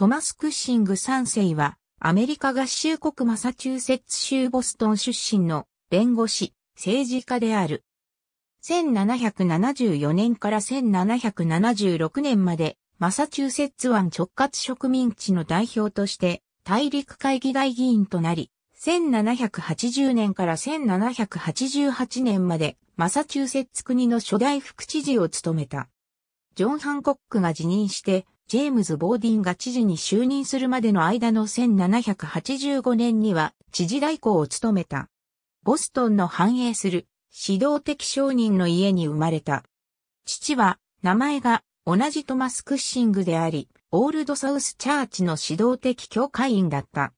トマス・クッシング3世は、アメリカ合衆国マサチューセッツ州ボストン出身の弁護士、政治家である。1774年から1776年まで、マサチューセッツ湾直轄植民地の代表として、大陸会議大議員となり、1780年から1788年まで、マサチューセッツ国の初代副知事を務めた。ジョン・ハンコックが辞任して、ジェームズ・ボーディンが知事に就任するまでの間の1785年には知事代行を務めた。ボストンの繁栄する指導的商人の家に生まれた。父は名前が同じトマス・クッシングであり、オールドサウス・チャーチの指導的教会員だった。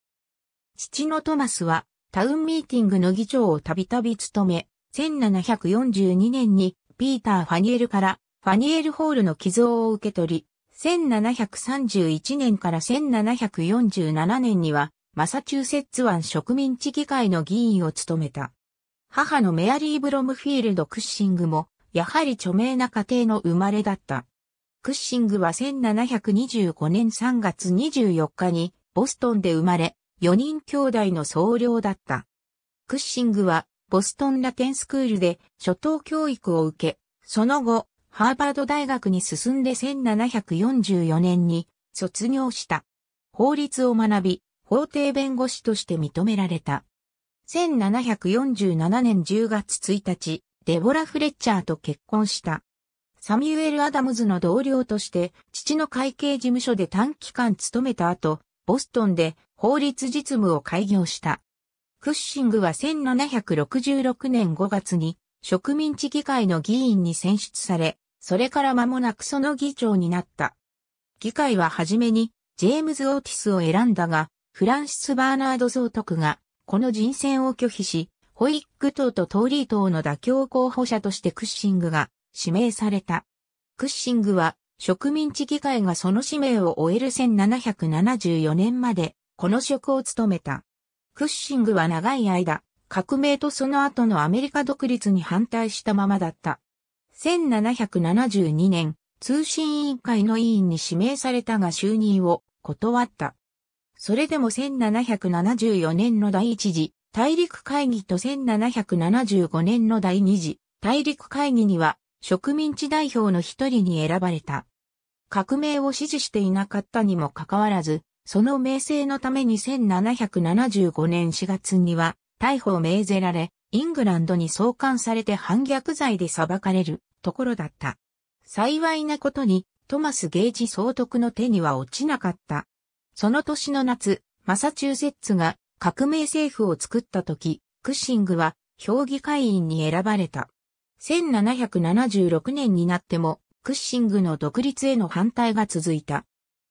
父のトマスはタウンミーティングの議長をたびたび務め、1742年にピーター・ファニエルからファニエルホールの寄贈を受け取り、1731年から1747年には、マサチューセッツ湾植民地議会の議員を務めた。母のメアリー・ブロムフィールド・クッシングも、やはり著名な家庭の生まれだった。クッシングは1725年3月24日にボストンで生まれ、4人兄弟の総領だった。クッシングはボストンラテンスクールで初等教育を受け、その後、ハーバード大学に進んで1744年に卒業した。法律を学び、法廷弁護士として認められた。1747年10月1日、デボラ・フレッチャーと結婚した。サミュエル・アダムズの同僚として、父の会計事務所で短期間勤めた後、ボストンで法律実務を開業した。クッシングは1766年5月に植民地議会の議員に選出され、それから間もなくその議長になった。議会は初めに、ジェームズ・オーティスを選んだが、フランシス・バーナード総督が、この人選を拒否し、ホイッグ党とトーリー党の妥協候補者としてクッシングが指名された。クッシングは、植民地議会がその使命を終える1774年まで、この職を務めた。クッシングは長い間、革命とその後のアメリカ独立に反対したままだった。1772年、通信委員会の委員に指名されたが就任を断った。それでも1774年の第一次大陸会議と1775年の第二次大陸会議には植民地代表の一人に選ばれた。革命を支持していなかったにもかかわらず、その名声のために1775年4月には逮捕を命ぜられ、イングランドに送還されて反逆罪で裁かれるところだった。幸いなことに、トマス・ゲージ総督の手には落ちなかった。その年の夏、マサチューセッツが革命政府を作った時、クッシングは評議会員に選ばれた。1776年になっても、クッシングの独立への反対が続いた。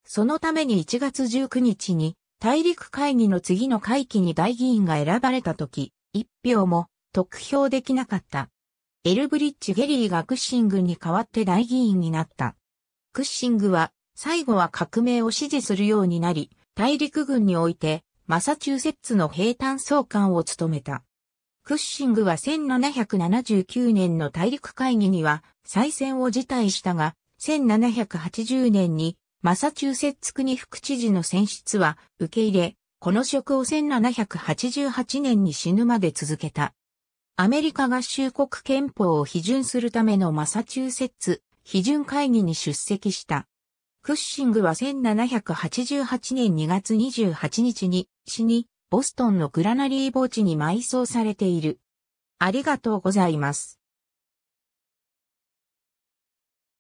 そのために1月19日に、大陸会議の次の会期に大議員が選ばれた時、一票も得票できなかった。エルブリッジ・ゲリーがクッシングに代わって大議員になった。クッシングは最後は革命を支持するようになり、大陸軍においてマサチューセッツの兵隊総監を務めた。クッシングは1779年の大陸会議には再選を辞退したが、1780年にマサチューセッツ国副知事の選出は受け入れ、この職を1788年に死ぬまで続けた。アメリカ合衆国憲法を批准するためのマサチューセッツ批准会議に出席した。クッシングは1788年2月28日に死に、ボストンのグラナリー墓地に埋葬されている。ありがとうございます。